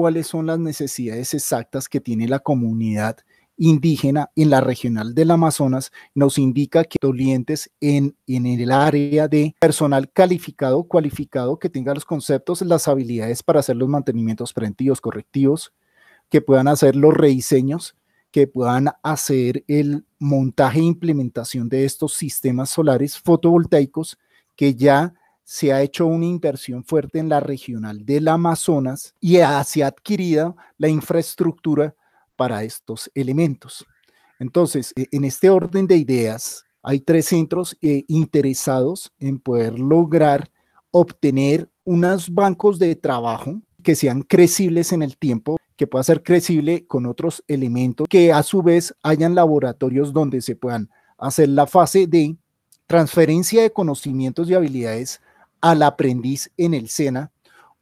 cuáles son las necesidades exactas que tiene la comunidad indígena en la regional del Amazonas nos indica que dolientes en, en el área de personal calificado, cualificado, que tenga los conceptos, las habilidades para hacer los mantenimientos preventivos, correctivos, que puedan hacer los rediseños, que puedan hacer el montaje e implementación de estos sistemas solares fotovoltaicos que ya se ha hecho una inversión fuerte en la regional del Amazonas y se ha adquirido la infraestructura para estos elementos. Entonces, e, en este orden de ideas, hay tres centros eh, interesados en poder lograr obtener unos bancos de trabajo que sean crecibles en el tiempo, que pueda ser crecible con otros elementos, que a su vez hayan laboratorios donde se puedan hacer la fase de transferencia de conocimientos y habilidades al aprendiz en el SENA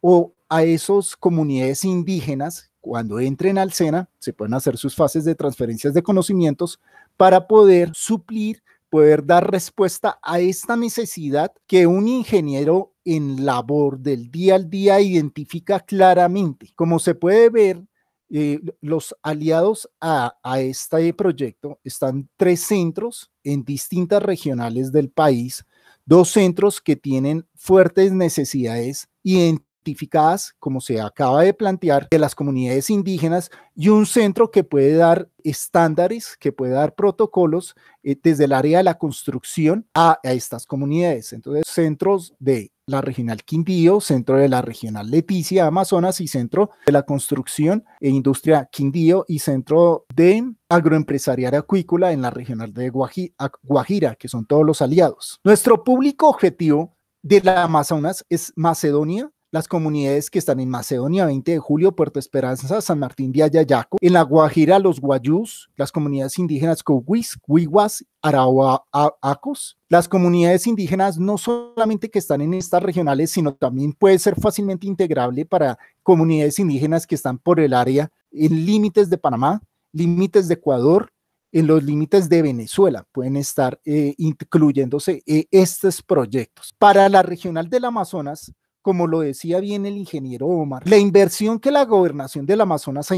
o a esas comunidades indígenas, cuando entren al SENA, se pueden hacer sus fases de transferencias de conocimientos para poder suplir, poder dar respuesta a esta necesidad que un ingeniero en labor del día al día identifica claramente. Como se puede ver, eh, los aliados a, a, este proyecto están tres centros en distintas regionales del país Dos centros que tienen fuertes necesidades identificadas, como se acaba de plantear, de las comunidades indígenas y un centro que puede dar estándares, que puede dar protocolos eh, desde el área de la construcción a, a estas comunidades. Entonces, centros de la Regional Quindío, Centro de la Regional Leticia, Amazonas y Centro de la Construcción e Industria Quindío y Centro de Agroempresarial Acuícola en la Regional de Guajira, que son todos los aliados. Nuestro público objetivo de la Amazonas es Macedonia, las comunidades que están en Macedonia, 20 de julio, Puerto Esperanza, San Martín de Ayayaco, en La Guajira, los Guayús, las comunidades indígenas Cohuis, Huiguas, acos las comunidades indígenas no solamente que están en estas regionales, sino también puede ser fácilmente integrable para comunidades indígenas que están por el área, en límites de Panamá, límites de Ecuador, en los límites de Venezuela pueden estar eh, incluyéndose eh, estos proyectos. Para la regional del Amazonas, como lo decía bien el ingeniero Omar, la inversión que la gobernación del Amazonas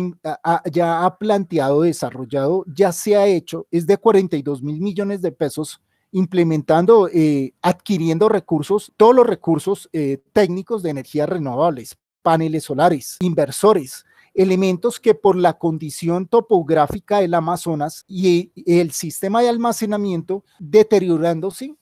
ya ha planteado, desarrollado, ya se ha hecho, es de 42 mil millones de pesos implementando, eh, adquiriendo recursos, todos los recursos eh, técnicos de energías renovables, paneles solares, inversores, elementos que por la condición topográfica del Amazonas y el sistema de almacenamiento deteriorándose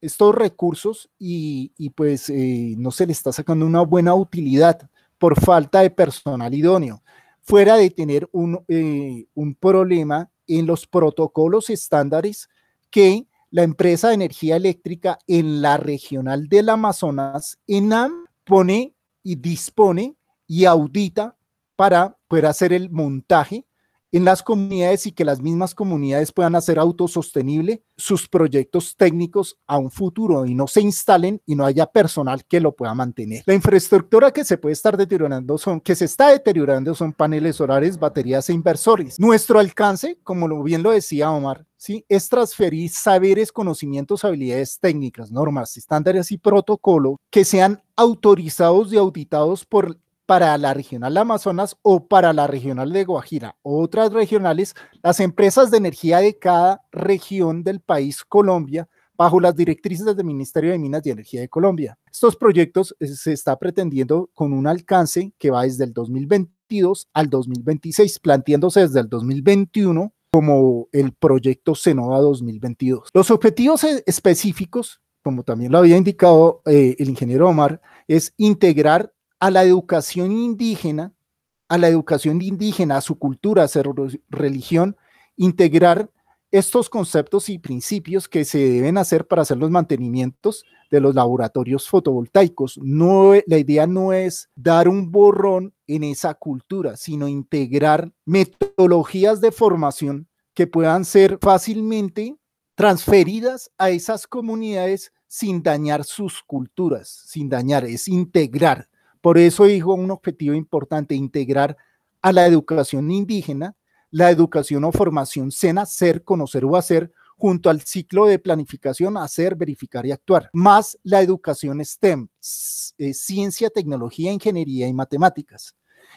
estos recursos y, pues eh, no se le está sacando una buena utilidad por falta de personal idóneo, fuera de tener un, eh, un problema en los protocolos estándares que la empresa de energía eléctrica en la regional del Amazonas, ENAM, pone y dispone y audita para poder hacer el montaje en las comunidades y que las mismas comunidades puedan hacer autosostenible sus proyectos técnicos a un futuro y no se instalen y no haya personal que lo pueda mantener. La infraestructura que se puede estar deteriorando son, que se está deteriorando son paneles solares, baterías e inversores. Nuestro alcance, como bien lo decía Omar, ¿sí? es transferir saberes, conocimientos, habilidades técnicas, normas, estándares y protocolos que sean autorizados y auditados por para la regional Amazonas o para la regional de Guajira. Otras regionales, las empresas de energía de cada región del país Colombia bajo las directrices del Ministerio de Minas y Energía de Colombia. Estos proyectos eh, se está pretendiendo con un alcance que va desde el 2022 al 2026, planteándose desde el 2021 como el proyecto Cenova 2022. Los objetivos eh, específicos, como también lo había indicado eh, el ingeniero Omar, es integrar a la educación indígena, a la educación indígena, a su cultura, a su religión, integrar estos conceptos y principios que se deben hacer para hacer los mantenimientos de los laboratorios fotovoltaicos. la idea no es dar un borrón en esa cultura, sino integrar metodologías de formación que puedan ser fácilmente transferidas a esas comunidades sin dañar sus culturas, sin dañar, es integrar. Por eso dijo un objetivo importante, integrar a la educación indígena, la educación o formación SENA, ser, conocer o hacer, junto al ciclo de planificación, hacer, verificar y actuar, más la educación STEM, eh, ciencia, tecnología, ingeniería y matemáticas.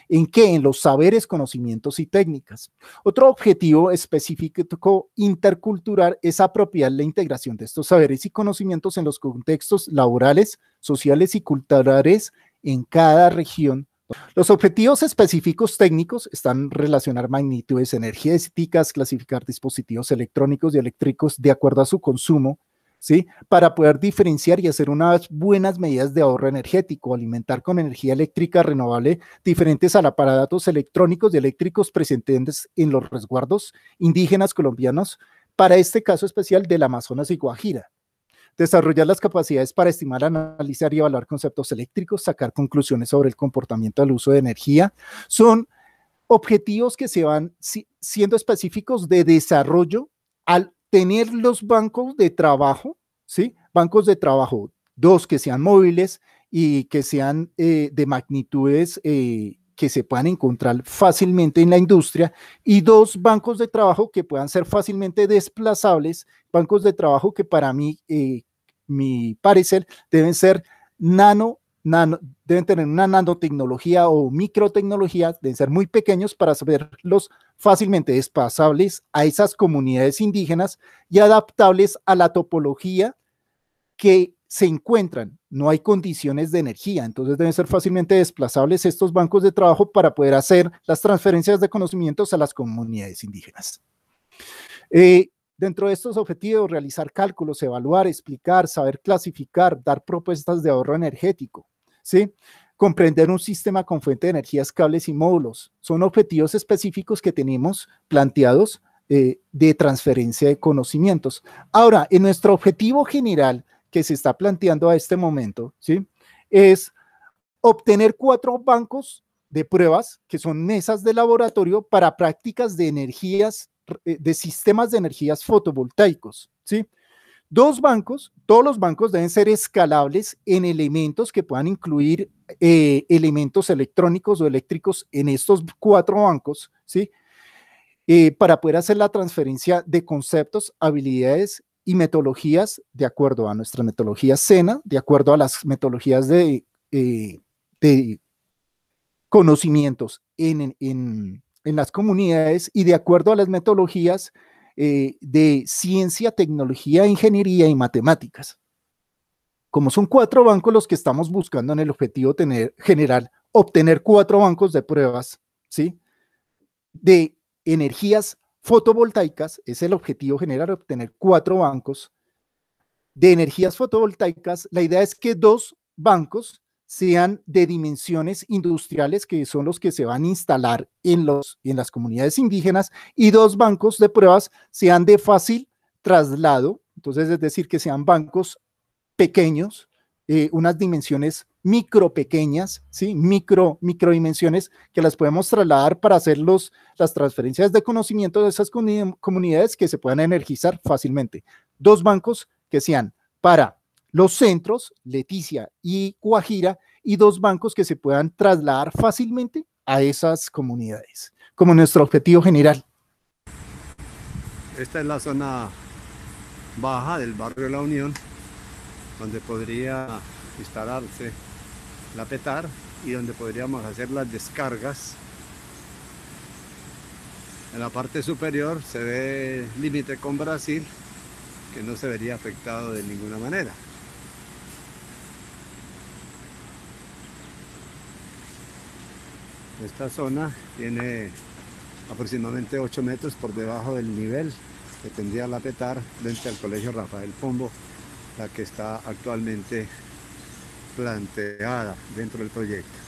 ¿En qué? En los saberes, conocimientos y técnicas. Otro objetivo específico intercultural es apropiar la integración de estos saberes y conocimientos en los contextos laborales, sociales y culturales en cada región. Los objetivos específicos técnicos están relacionar magnitudes energéticas, clasificar dispositivos electrónicos y eléctricos de acuerdo a su consumo, ¿sí? Para poder diferenciar y hacer unas buenas medidas de ahorro energético, alimentar con energía eléctrica renovable diferentes a aparatos electrónicos y eléctricos presentes en los resguardos indígenas colombianos, para este caso especial del Amazonas y Guajira, desarrollar las capacidades para estimar, analizar y evaluar conceptos eléctricos, sacar conclusiones sobre el comportamiento al uso de energía. Son objetivos que se van siendo específicos de desarrollo al tener los bancos de trabajo, ¿sí? Bancos de trabajo, dos que sean móviles y que sean eh, de magnitudes eh, que se puedan encontrar fácilmente en la industria y dos bancos de trabajo que puedan ser fácilmente desplazables, bancos de trabajo que para mí, eh, mi parecer, deben ser nano Nano, deben tener una nanotecnología o microtecnología, deben ser muy pequeños para saberlos fácilmente desplazables a esas comunidades indígenas y adaptables a la topología que se encuentran, no hay condiciones de energía, entonces deben ser fácilmente desplazables estos bancos de trabajo para poder hacer las transferencias de conocimientos a las comunidades indígenas. Eh, dentro de estos objetivos, realizar cálculos, evaluar, explicar, saber clasificar, dar propuestas de ahorro energético, ¿sí? comprender un sistema con fuente de energías, cables y módulos. Son objetivos específicos que tenemos planteados eh, de transferencia de conocimientos. Ahora, en nuestro objetivo general, que se está planteando a este momento, ¿sí? Es obtener cuatro bancos de pruebas que son mesas de laboratorio para prácticas de energías, eh, de sistemas de energías fotovoltaicos, ¿sí? Dos bancos, todos los bancos deben ser escalables en elementos que puedan incluir eh, elementos electrónicos o eléctricos en estos cuatro bancos, ¿sí? Eh, para poder hacer la transferencia de conceptos, habilidades y metodologías de acuerdo a nuestra metodología SENA, de acuerdo a las metodologías de, eh, conocimientos en, las comunidades y de acuerdo a las metodologías eh, de ciencia, tecnología, ingeniería y matemáticas. Como son cuatro bancos los que estamos buscando en el objetivo tener, general, obtener cuatro bancos de pruebas, ¿sí? De energías fotovoltaicas, es el objetivo general, obtener cuatro bancos de energías fotovoltaicas. La idea es que dos bancos sean de dimensiones industriales, que son los que se van a instalar en, los, en las comunidades indígenas, y dos bancos de pruebas sean de fácil traslado, entonces es decir, que sean bancos pequeños, eh, unas dimensiones micro pequeñas, ¿sí? micro, dimensiones que las podemos trasladar para hacer los, las transferencias de conocimiento de esas comunidades que se puedan energizar fácilmente. Dos bancos que sean para los centros, Leticia y Guajira, y dos bancos que se puedan trasladar fácilmente a esas comunidades, como nuestro objetivo general. Esta es la zona baja del barrio de La Unión, donde podría instalarse la petar y donde podríamos hacer las descargas. En la parte superior se ve límite con Brasil, que no se vería afectado de ninguna manera. Esta zona tiene aproximadamente 8 metros por debajo del nivel que tendría la petar frente al Colegio Rafael Pombo, la que está actualmente planteada dentro del proyecto.